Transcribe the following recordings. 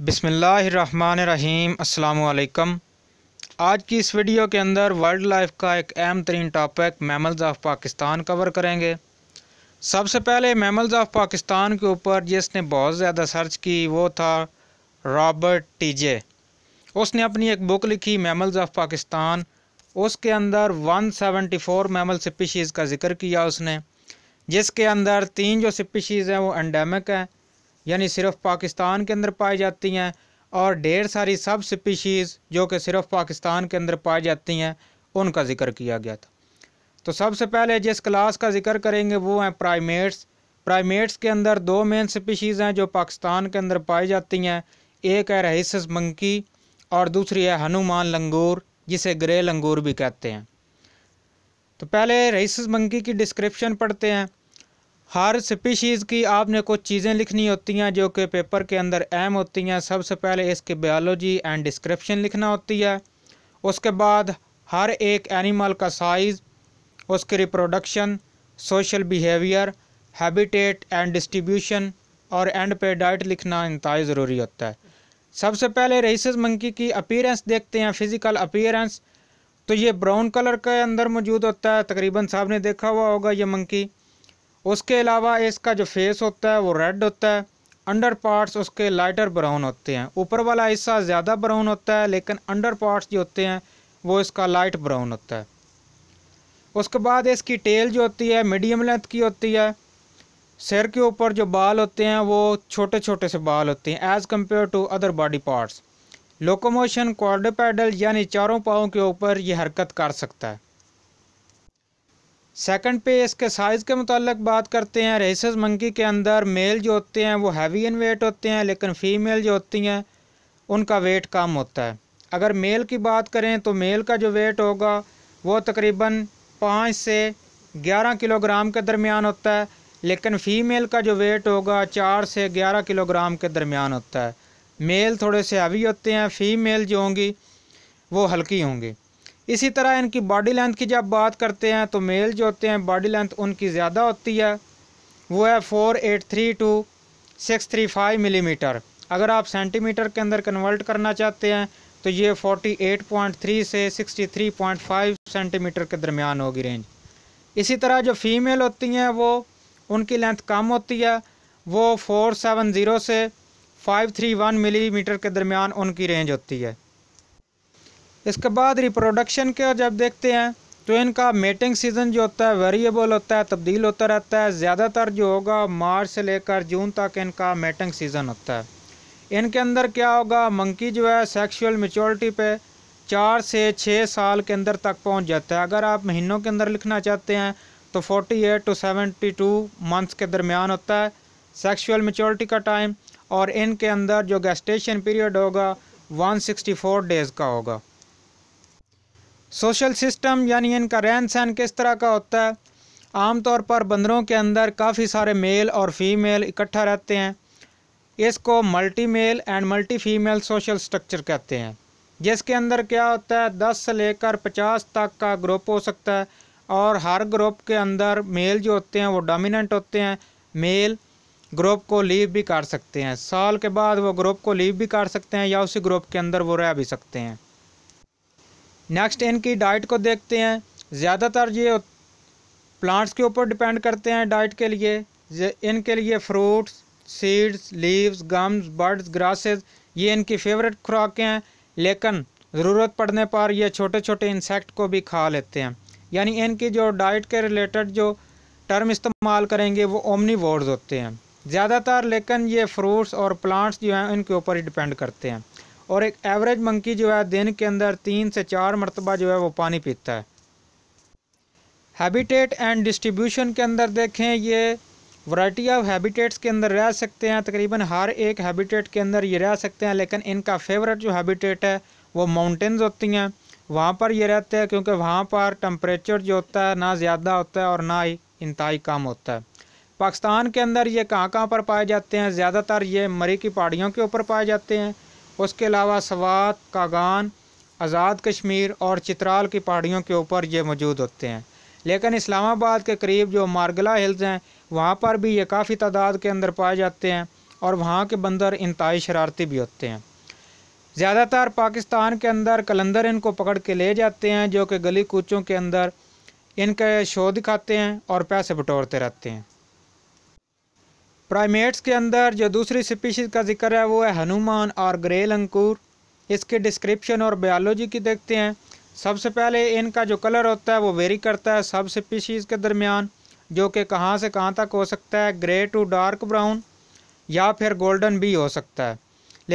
बिसमीम् अल्लाम आज की इस वीडियो के अंदर वाइल्ड लाइफ का एक अहम तरीन topic mammals of Pakistan cover करेंगे सबसे पहले मेमल्स ऑफ पाकिस्तान के ऊपर जिसने बहुत ज़्यादा सर्च की वो था रॉबर्ट टीजे उसने अपनी एक बुक लिखी मेमल्स ऑफ पाकिस्तान उसके अंदर 174 मेमल स्पीशीज़ का जिक्र किया उसने जिसके अंदर तीन जो स्पीशीज़ हैं वो एंडेमिक हैं यानी सिर्फ पाकिस्तान के अंदर पाई जाती हैं और ढेर सारी सब स्पीशीज़ जो कि सिर्फ पाकिस्तान के अंदर पाई जाती हैं उनका ज़िक्र किया गया था तो सबसे पहले जिस क्लास का जिक्र करेंगे वो हैं प्राइमेट्स प्राइमेट्स के अंदर दो मेन स्पीशीज़ हैं जो पाकिस्तान के अंदर पाई जाती हैं एक है रहीसस मंकी और दूसरी है हनुमान लंगूर जिसे ग्रे लंगूर भी कहते हैं तो पहले रहीसस मंकी की डिस्क्रिप्शन पढ़ते हैं हर स्पीशीज़ की आपने कुछ चीज़ें लिखनी होती हैं जो कि पेपर के अंदर अहम होती हैं सबसे पहले इसकी बायोलॉजी एंड डिस्क्रिप्शन लिखना होती है उसके बाद हर एक एनिमल का साइज़ उसके reproduction social behaviour habitat and distribution और एंड पे डाइट लिखना इंतहा ज़रूरी होता है सबसे पहले रेसिस मंकी की अपीरेंस देखते हैं फिज़िकल अपीरेंस तो ये ब्राउन कलर के अंदर मौजूद होता है तकरीबन साहब ने देखा हुआ होगा ये मंकी उसके अलावा इसका जो फेस होता है वो रेड होता है अंडर पार्ट्स उसके लाइटर ब्राउन होते हैं ऊपर वाला हिस्सा ज़्यादा ब्राउन होता है लेकिन अंडर पार्ट्स जो होते हैं वो इसका लाइट ब्राउन होता है उसके बाद इसकी टेल जो होती है मीडियम लेंथ की होती है सिर के ऊपर जो बाल होते हैं वो छोटे छोटे से बाल होते हैं as compare to other body parts locomotion quadrupedal यानी चारों पाओं के ऊपर ये हरकत कर सकता है सेकंड पे इसके साइज़ के मतलब बात करते हैं रेसिस मंकी के अंदर मेल जो होते हैं वो हैवी इन वेट होते हैं लेकिन फ़ीमेल जो होती हैं उनका वेट कम होता है अगर मेल की बात करें तो मेल का जो वेट होगा वो तकरीबन पाँच से ग्यारह किलोग्राम के दरमियान होता है लेकिन फ़ीमेल का जो वेट होगा चार से ग्यारह किलोग्राम के दरमियान होता है मेल थोड़े से हैवी होते हैं फ़ीमेल जो होंगी वो हल्की होंगी इसी तरह इनकी बॉडी लेंथ की जब बात करते हैं तो मेल जो होते हैं बॉडी लेंथ उनकी ज़्यादा होती है वो है four eight three to six three five millimetre अगर आप सेंटीमीटर के अंदर कन्वर्ट करना चाहते हैं तो ये फोर्टी एट पॉइंट थ्री से sixty three point five centimetre के दरमियान होगी रेंज इसी तरह जो फीमेल होती हैं वो उनकी लेंथ कम होती है वो फोर सेवन ज़ीरो से फाइव थ्री वन मीटर के दरमियान उनकी रेंज होती है इसके बाद रिप्रोडक्शन के जब देखते हैं तो इनका मेटिंग सीज़न जो होता है वेरिएबल होता है तब्दील होता रहता है ज़्यादातर जो होगा मार्च से लेकर जून तक इनका मेटिंग सीज़न होता है इनके अंदर क्या होगा मंकी जो है सेक्सुअल मेचोरिटी पे चार से छः साल के अंदर तक पहुंच जाता है अगर आप महीनों के अंदर लिखना चाहते हैं तो forty eight to seventy two months के दरमियान होता है सेक्सुअल मेचोरिटी का टाइम और इनके अंदर जो गेस्टेशन पीरियड होगा फोर डेज़ का होगा सोशल सिस्टम यानी इनका रहन सहन किस तरह का होता है आमतौर पर बंदरों के अंदर काफ़ी सारे मेल और फीमेल इकट्ठा रहते हैं इसको multi male and multi female social structure कहते हैं जिसके अंदर क्या होता है दस से लेकर पचास तक का ग्रुप हो सकता है और हर ग्रुप के अंदर मेल जो होते हैं वो डोमिनेंट होते हैं मेल ग्रुप को लीव भी कर सकते हैं साल के बाद वो ग्रुप को लीव भी कर सकते हैं या उसी ग्रुप के अंदर वो रह भी सकते हैं नेक्स्ट इनकी डाइट को देखते हैं ज़्यादातर ये प्लांट्स के ऊपर डिपेंड करते हैं डाइट के लिए इनके लिए fruits seeds leaves gums birds grasses ये इनकी फेवरेट खुराकें हैं लेकिन ज़रूरत पड़ने पर ये छोटे छोटे इंसेक्ट को भी खा लेते हैं यानी इनकी जो डाइट के रिलेटेड जो टर्म इस्तेमाल करेंगे वो ओमनी होते हैं ज़्यादातर लेकिन ये फ्रूट्स और प्लांट्स जो हैं इनके ऊपर ही डिपेंड करते हैं और एक एवरेज मंकी जो है दिन के अंदर तीन से चार मरतबा जो है वो पानी पीता है हैबिटेट एंड डिस्ट्रीब्यूशन के अंदर देखें ये वराइटी ऑफ हैबिटेट्स के अंदर रह सकते हैं तकरीबन हर एक हैबिटेट के अंदर ये रह सकते हैं लेकिन इनका फेवरेट जो हैबिटेट है वो माउंटेंस होती हैं वहाँ पर ये रहते हैं क्योंकि वहाँ पर टम्परेचर जो होता है ना ज़्यादा होता है और ना ही इंतहाई कम होता है पाकिस्तान के अंदर ये कहाँ कहाँ पर पाए जाते हैं ज़्यादातर ये मरी की पहाड़ियों के ऊपर पाए जाते हैं उसके अलावा सवात कागान आज़ाद कश्मीर और चित्राल की पहाड़ियों के ऊपर ये मौजूद होते हैं लेकिन इस्लामाबाद के करीब जो मारगला हिल्स हैं वहाँ पर भी ये काफ़ी तादाद के अंदर पाए जाते हैं और वहाँ के बंदर इंतई शरारती भी होते हैं ज़्यादातर पाकिस्तान के अंदर कलंदर इनको पकड़ के ले जाते हैं जो कि गली कूचों के अंदर इनके शो दिखाते हैं और पैसे बटोरते रहते हैं प्राइमेट्स के अंदर जो दूसरी स्पीशीज़ का जिक्र है वो है हनुमान और ग्रेल अंकुर इसके डिस्क्रिप्शन और बायोलॉजी की देखते हैं सबसे पहले इनका जो कलर होता है वो वेरी करता है सब स्पीशीज़ के दरमियान जो कि कहाँ से कहाँ तक हो सकता है ग्रे टू डार्क ब्राउन या फिर गोल्डन भी हो सकता है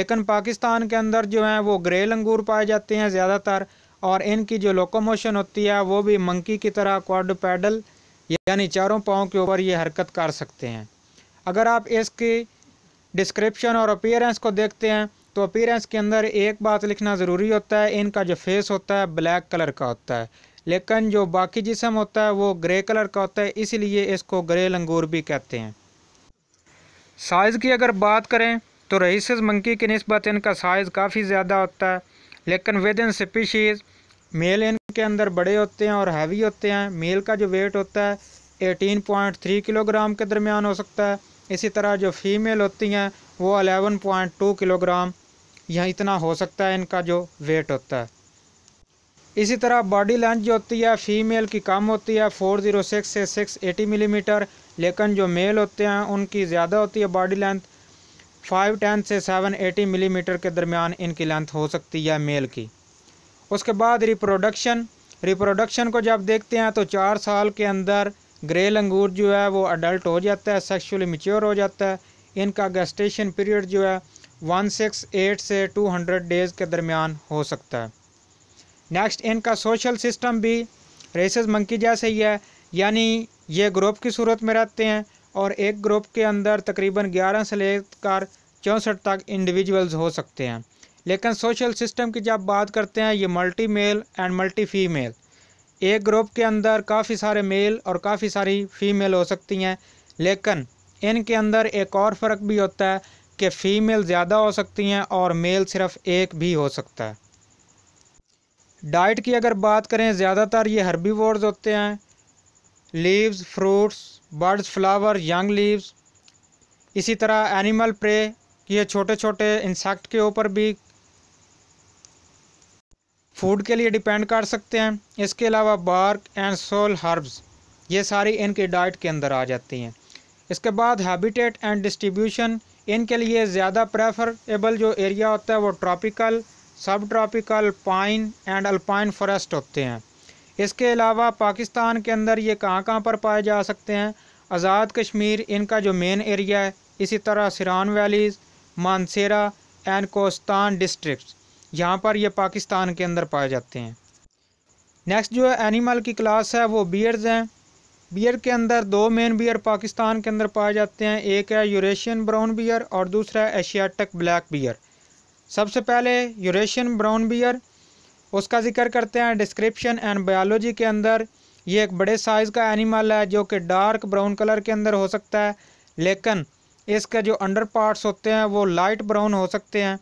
लेकिन पाकिस्तान के अंदर जो हैं वो ग्रे लंगूर पाए जाते हैं ज़्यादातर और इनकी जो लोकोमोशन होती है वो भी मंकी की तरह क्वाड पैडल यानी चारों पाँव के ऊपर ये हरकत कर सकते हैं अगर आप इसकी डिस्क्रिप्शन और अपीयरेंस को देखते हैं तो अपीयरेंस के अंदर एक बात लिखना ज़रूरी होता है इनका जो फेस होता है ब्लैक कलर का होता है लेकिन जो बाकी जिसम होता है वो ग्रे कलर का होता है इसलिए इसको ग्रे लंगूर भी कहते हैं साइज़ की अगर बात करें तो रईस मंकी की नस्बत इनका साइज़ काफ़ी ज़्यादा होता है लेकिन विद इन स्पीशीज़ मेल इनके अंदर बड़े होते हैं और हैवी होते हैं मेल का जो वेट होता है एटीन पॉइंट थ्री किलोग्राम के दरमियान हो सकता है इसी तरह जो फीमेल होती हैं वो 11.2 किलोग्राम या इतना हो सकता है इनका जो वेट होता है इसी तरह बॉडी लेंथ जो होती है फीमेल की कम होती है 406 से 680 मिलीमीटर लेकिन जो मेल होते हैं उनकी ज़्यादा होती है बॉडी लेंथ 510 से 780 मिलीमीटर के दरमियान इनकी लेंथ हो सकती है मेल की उसके बाद रिप्रोडक्शन रिप्रोडक्शन को जब देखते हैं तो चार साल के अंदर ग्रे लंगूर जो है वो अडल्ट हो जाता है सेक्शुअली मिच्योर हो जाता है इनका गेस्टेशन पीरियड जो है वन सिक्स एट से टू हंड्रेड डेज़ के दरमियान हो सकता है नेक्स्ट इनका सोशल सिस्टम भी रेसेस मंकी जैसे ही है यानी ये ग्रुप की सूरत में रहते हैं और एक ग्रुप के अंदर तकरीबन 11 से लेकर चौंसठ तक इंडिविजुअल्स हो सकते हैं लेकिन सोशल सिस्टम की जब बात करते हैं ये multi male and multi female एक ग्रुप के अंदर काफ़ी सारे मेल और काफ़ी सारी फीमेल हो सकती हैं लेकिन इनके अंदर एक और फ़र्क भी होता है कि फ़ीमेल ज़्यादा हो सकती हैं और मेल सिर्फ एक भी हो सकता है डाइट की अगर बात करें ज़्यादातर ये हर्बीवोर्स होते हैं leaves fruits birds flower young leaves इसी तरह एनिमल प्रे ये छोटे छोटे इंसेक्ट के ऊपर भी फूड के लिए डिपेंड कर सकते हैं इसके अलावा बार्क एंड सोल हर्ब्स ये सारी इनकी डाइट के अंदर आ जाती हैं इसके बाद हैबिटेट एंड डिस्ट्रीब्यूशन इनके लिए ज़्यादा प्रेफरेबल जो एरिया होता है वो tropical sub tropical pine and alpine forest होते हैं इसके अलावा पाकिस्तान के अंदर ये कहाँ कहाँ पर पाए जा सकते हैं आज़ाद कश्मीर इनका जो मेन एरिया है इसी तरह Siran valleys Mansehra and Kohistan district यहाँ पर ये पाकिस्तान के अंदर पाए जाते हैं नेक्स्ट जो है एनिमल की क्लास है वो बियर्स हैं बियर के अंदर दो मेन बियर पाकिस्तान के अंदर पाए जाते हैं एक है यूरेशियन ब्राउन बियर और दूसरा है एशियाटक ब्लैक बियर सबसे पहले यूरेशियन ब्राउन बियर उसका जिक्र करते हैं डिस्क्रिप्शन एंड बायोलॉजी के अंदर ये एक बड़े साइज़ का एनिमल है जो कि डार्क ब्राउन कलर के अंदर हो सकता है लेकिन इसके जो अंडर पार्ट्स होते हैं वो लाइट ब्राउन हो सकते हैं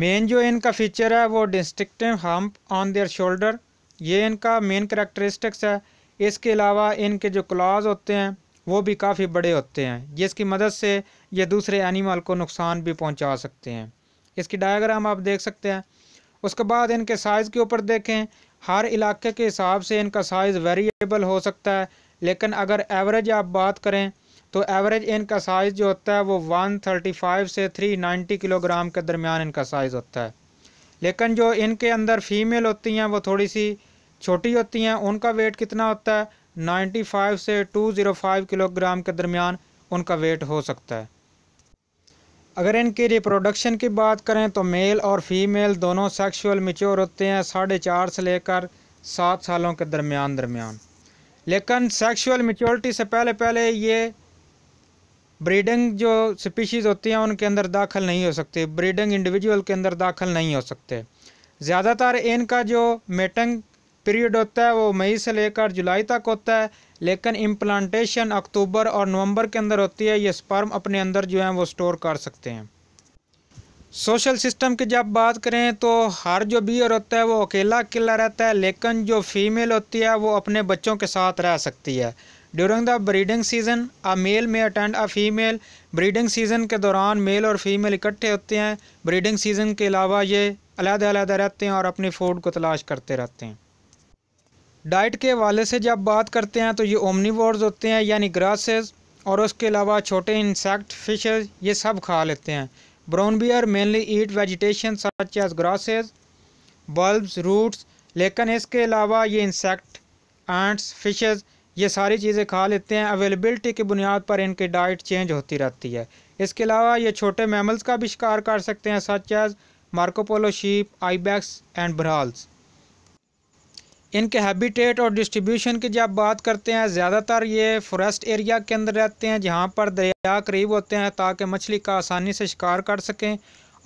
मेन जो इनका फीचर है वो distinctive hump on their shoulder ये इनका मेन करेक्टरिस्टिक्स है इसके अलावा इनके जो क्लाज होते हैं वो भी काफ़ी बड़े होते हैं जिसकी मदद से ये दूसरे एनिमल को नुकसान भी पहुंचा सकते हैं इसकी डायग्राम आप देख सकते हैं उसके बाद इनके साइज़ के ऊपर देखें हर इलाके के हिसाब से इनका साइज़ वेरिएबल हो सकता है लेकिन अगर एवरेज आप बात करें तो एवरेज इनका साइज़ जो होता है वो 135 से 390 किलोग्राम के दरमियान इनका साइज़ होता है लेकिन जो इनके अंदर फीमेल होती हैं वो थोड़ी सी छोटी होती हैं उनका वेट कितना होता है 95 से 205 किलोग्राम के दरमियान उनका वेट हो सकता है अगर इनकी रिप्रोडक्शन की बात करें तो मेल और फीमेल दोनों सेक्शुअल मिच्योर होते हैं साढ़े चार से लेकर सात सालों के दरमियान दरमियान लेकिन सेक्शुअल मिच्योरिटी से पहले पहले ये ब्रीडिंग जो स्पीशीज़ होती हैं उनके अंदर दाखिल नहीं हो सकती ब्रीडिंग इंडिविजुअल के अंदर दाखिल नहीं हो सकते ज़्यादातर इनका जो मेटिंग पीरियड होता है वो मई से लेकर जुलाई तक होता है लेकिन इम्प्लांटेशन अक्टूबर और नवंबर के अंदर होती है ये स्पर्म अपने अंदर जो है वो स्टोर कर सकते हैं सोशल सिस्टम की जब बात करें तो हर जो बियर होता है वो अकेला अकेला रहता है लेकिन जो फीमेल होती है वो अपने बच्चों के साथ रह सकती है during the breeding season a male may attend a female breeding season के दौरान मेल और फीमेल इकट्ठे होते हैं ब्रीडिंग सीज़न के अलावा ये अलग रहते हैं और अपने फूड को तलाश करते रहते हैं डाइट के हवाले से जब बात करते हैं तो ये ओमनीवोर्स होते हैं यानी ग्रासेस और उसके अलावा छोटे इंसेक्ट फिशेज ये सब खा लेते हैं brown bear mainly eat vegetation such as grasses bulb roots लेकिन इसके अलावा ये इंसेक्ट एंट्स फिशेज ये सारी चीज़ें खा लेते हैं अवेलेबिलिटी की बुनियाद पर इनकी डाइट चेंज होती रहती है इसके अलावा ये छोटे मैमल्स का भी शिकार कर सकते हैं such as Marco Polo sheep ibex and bharals इनके हैबिटेट और डिस्ट्रीब्यूशन की जब बात करते हैं ज़्यादातर ये फॉरेस्ट एरिया के अंदर रहते हैं जहाँ पर दरिया करीब होते हैं ताकि मछली का आसानी से शिकार कर सकें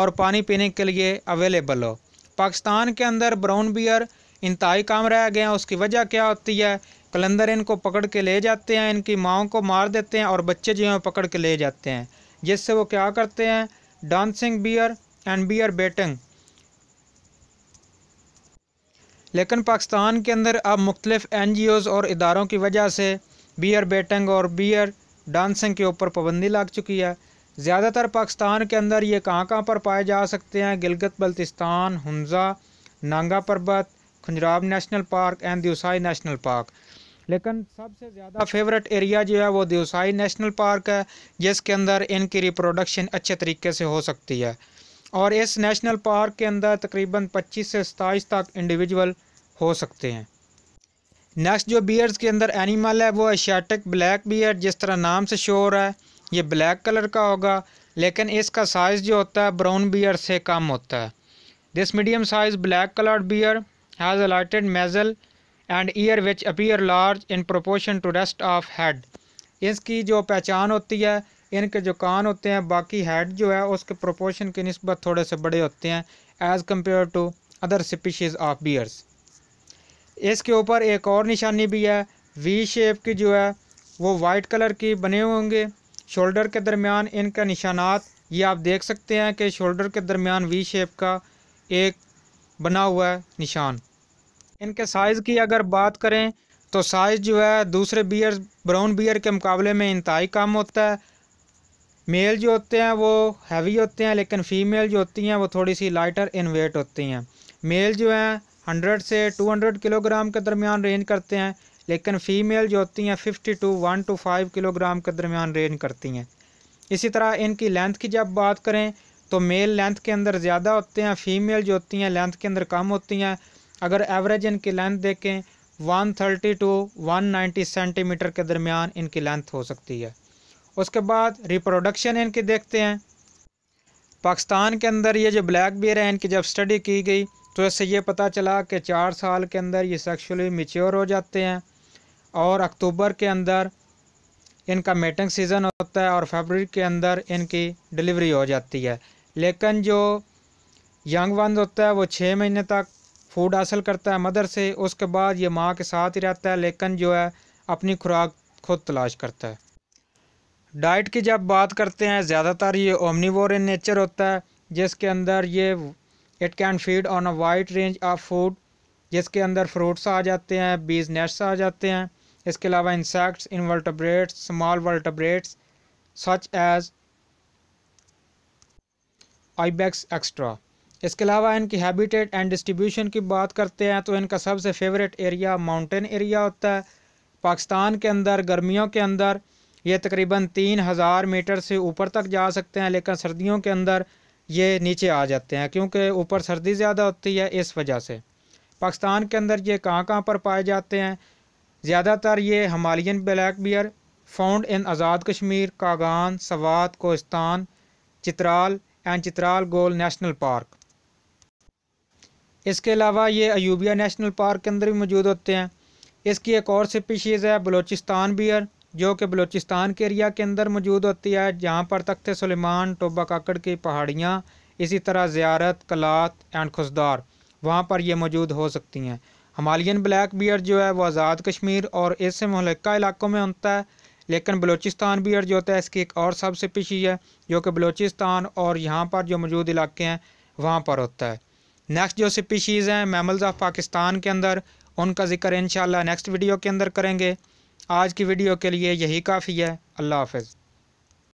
और पानी पीने के लिए अवेलेबल हो पाकिस्तान के अंदर ब्राउन बियर इंतहाई काम रह गए हैं उसकी वजह क्या होती है कलंदर इनको पकड़ के ले जाते हैं इनकी माओ को मार देते हैं और बच्चे जो हैं पकड़ के ले जाते हैं जिससे वो क्या करते हैं dancing bear and bear baiting लेकिन पाकिस्तान के अंदर अब मुख्तलिफ एन और इदारों की वजह से बियर बेटिंग और बियर डांसिंग के ऊपर पाबंदी लग चुकी है ज़्यादातर पाकिस्तान के अंदर ये कहाँ कहाँ पर पाए जा सकते हैं Gilgit Baltistan Hunza Nanga Parbat Khunjerab national park and Deosai national park लेकिन सबसे ज़्यादा फेवरेट एरिया जो है वो देवसाई नेशनल पार्क है जिसके अंदर इनकी रिप्रोडक्शन अच्छे तरीके से हो सकती है और इस नेशनल पार्क के अंदर तकरीबन 25 से सताईस तक इंडिविजुअल हो सकते हैं नेक्स्ट जो बियर्स के अंदर एनिमल है वो एशियाटिक ब्लैक बियर जिस तरह नाम से शोर है ये ब्लैक कलर का होगा लेकिन इसका साइज़ जो होता है ब्राउन बियर से कम होता है this medium size black coloured bear has a lighted muzzle and ear which appear large in proportion to rest of head इसकी जो पहचान होती है इनके जो कान होते हैं बाकी हेड जो है उसके प्रोपोर्शन की नस्बत थोड़े से बड़े होते हैं as compare to other species of bears इसके ऊपर एक और निशानी भी है वी शेप की जो है वो वाइट कलर की बने हुए होंगे शोल्डर के दरमियान इनका निशानात ये आप देख सकते हैं कि शोल्डर के दरमियान वी शेप का एक बना हुआ है निशान इनके साइज़ की अगर बात करें तो साइज़ जो है दूसरे बियर ब्राउन बियर के मुकाबले में इंतहाई कम होता है मेल जो होते हैं वो हैवी होते हैं लेकिन फ़ीमेल जो होती हैं वो थोड़ी सी लाइटर इन वेट होती हैं मेल जो हैं हंड्रेड से टू हंड्रेड किलोग्राम के दरमियान रेंज करते हैं लेकिन फ़ीमेल जो होती हैं fifty to one two five kilogram के दरमियान रेंज करती हैं इसी तरह इनकी लेंथ की जब बात करें तो मेल लेंथ के अंदर ज़्यादा होते हैं फ़ीमेल जो होती हैं लेंथ के अंदर कम होती हैं अगर एवरेज इनकी लेंथ देखें 130 टू नाइन्टी सेंटीमीटर के दरमियान इनकी लेंथ हो सकती है उसके बाद रिप्रोडक्शन इनकी देखते हैं पाकिस्तान के अंदर ये जो ब्लैक बियर है इनकी जब स्टडी की गई तो इससे ये पता चला कि चार साल के अंदर ये सेक्शुअली मेच्योर हो जाते हैं और अक्टूबर के अंदर इनका मेटिंग सीज़न होता है और फरवरी के अंदर इनकी डिलीवरी हो जाती है लेकिन जो यंग वन होता है वो छः महीने तक फूड हासिल करता है मदर से उसके बाद ये माँ के साथ ही रहता है लेकिन जो है अपनी खुराक खुद तलाश करता है डाइट की जब बात करते हैं ज़्यादातर ये ओमनीवोर इन नेचर होता है जिसके अंदर ये it can feed on a wide range of food जिसके अंदर फ्रूट्स आ जाते हैं बीज नेट्स आ जाते हैं इसके अलावा insects invertebrates small vertebrates such as ibex extra इसके अलावा इनकी हैबिटेट एंड डिस्ट्रीब्यूशन की बात करते हैं तो इनका सबसे फेवरेट एरिया माउंटेन एरिया होता है पाकिस्तान के अंदर गर्मियों के अंदर ये तकरीबन तीन हज़ार मीटर से ऊपर तक जा सकते हैं लेकिन सर्दियों के अंदर ये नीचे आ जाते हैं क्योंकि ऊपर सर्दी ज़्यादा होती है इस वजह से पाकिस्तान के अंदर ये कहाँ कहाँ पर पाए जाते हैं ज़्यादातर ये Himalayan black bear found in Azad Kashmir Kaghan Swat Kohistan Chitral and Chitral Gol national park इसके अलावा ये अयूबिया नेशनल पार्क के अंदर भी मौजूद होते हैं इसकी एक और स्पीशीज़ है बलोचिस्तान बियर जो कि बलोचिस्तान के एरिया के अंदर मौजूद होती है जहाँ पर तख्त सलेमान टोबा काकड़ की पहाड़ियाँ इसी तरह ज़्यारत कलात एंड खुशदार वहाँ पर यह मौजूद हो सकती हैं हमालियन ब्लैक बियर जो है वो आज़ाद कश्मीर और इससे महलका इलाकों में होता है लेकिन बलोचिस्तान बियर जो होता है इसकी एक और सबसे पिशी है जो कि बलोचिस्तान और यहाँ पर जो मौजूद इलाके हैं वहाँ पर होता है नेक्स्ट जो स्पीशीज़ हैं मैमल्स ऑफ पाकिस्तान के अंदर उनका जिक्र इन नेक्स्ट वीडियो के अंदर करेंगे आज की वीडियो के लिए यही काफ़ी है अल्लाह हाफिज़